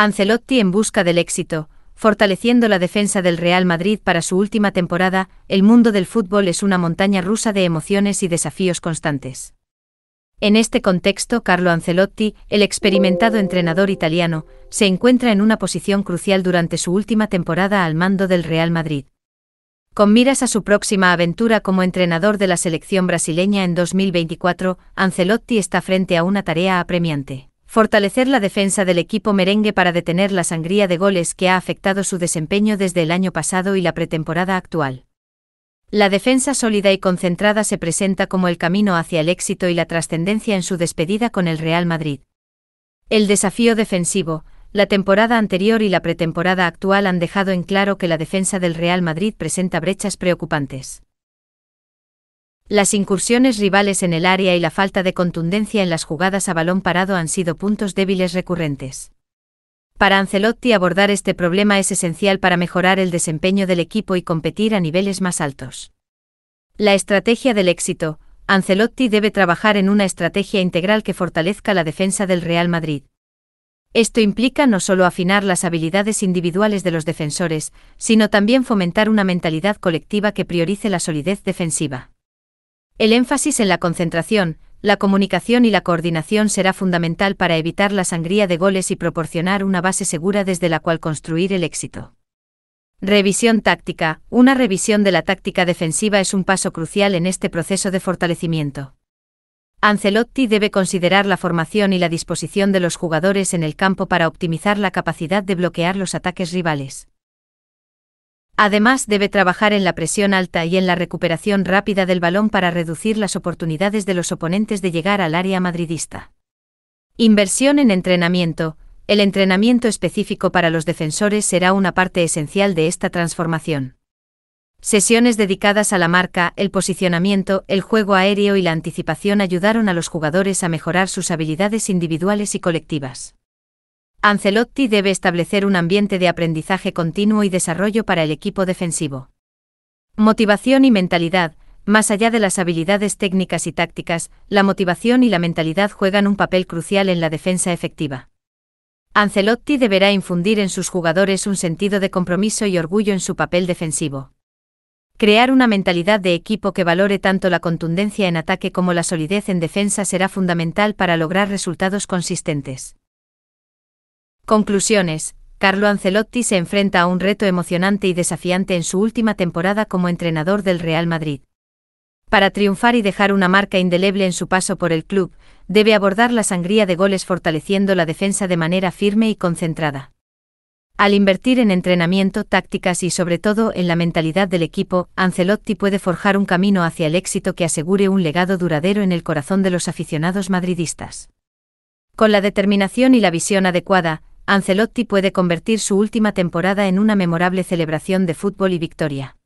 Ancelotti en busca del éxito, fortaleciendo la defensa del Real Madrid para su última temporada, el mundo del fútbol es una montaña rusa de emociones y desafíos constantes. En este contexto, Carlo Ancelotti, el experimentado entrenador italiano, se encuentra en una posición crucial durante su última temporada al mando del Real Madrid. Con miras a su próxima aventura como entrenador de la selección brasileña en 2024, Ancelotti está frente a una tarea apremiante fortalecer la defensa del equipo merengue para detener la sangría de goles que ha afectado su desempeño desde el año pasado y la pretemporada actual. La defensa sólida y concentrada se presenta como el camino hacia el éxito y la trascendencia en su despedida con el Real Madrid. El desafío defensivo, la temporada anterior y la pretemporada actual han dejado en claro que la defensa del Real Madrid presenta brechas preocupantes. Las incursiones rivales en el área y la falta de contundencia en las jugadas a balón parado han sido puntos débiles recurrentes. Para Ancelotti abordar este problema es esencial para mejorar el desempeño del equipo y competir a niveles más altos. La estrategia del éxito, Ancelotti debe trabajar en una estrategia integral que fortalezca la defensa del Real Madrid. Esto implica no solo afinar las habilidades individuales de los defensores, sino también fomentar una mentalidad colectiva que priorice la solidez defensiva. El énfasis en la concentración, la comunicación y la coordinación será fundamental para evitar la sangría de goles y proporcionar una base segura desde la cual construir el éxito. Revisión táctica. Una revisión de la táctica defensiva es un paso crucial en este proceso de fortalecimiento. Ancelotti debe considerar la formación y la disposición de los jugadores en el campo para optimizar la capacidad de bloquear los ataques rivales. Además debe trabajar en la presión alta y en la recuperación rápida del balón para reducir las oportunidades de los oponentes de llegar al área madridista. Inversión en entrenamiento. El entrenamiento específico para los defensores será una parte esencial de esta transformación. Sesiones dedicadas a la marca, el posicionamiento, el juego aéreo y la anticipación ayudaron a los jugadores a mejorar sus habilidades individuales y colectivas. Ancelotti debe establecer un ambiente de aprendizaje continuo y desarrollo para el equipo defensivo. Motivación y mentalidad. Más allá de las habilidades técnicas y tácticas, la motivación y la mentalidad juegan un papel crucial en la defensa efectiva. Ancelotti deberá infundir en sus jugadores un sentido de compromiso y orgullo en su papel defensivo. Crear una mentalidad de equipo que valore tanto la contundencia en ataque como la solidez en defensa será fundamental para lograr resultados consistentes. Conclusiones. Carlo Ancelotti se enfrenta a un reto emocionante y desafiante en su última temporada como entrenador del Real Madrid. Para triunfar y dejar una marca indeleble en su paso por el club, debe abordar la sangría de goles fortaleciendo la defensa de manera firme y concentrada. Al invertir en entrenamiento, tácticas y sobre todo en la mentalidad del equipo, Ancelotti puede forjar un camino hacia el éxito que asegure un legado duradero en el corazón de los aficionados madridistas. Con la determinación y la visión adecuada, Ancelotti puede convertir su última temporada en una memorable celebración de fútbol y victoria.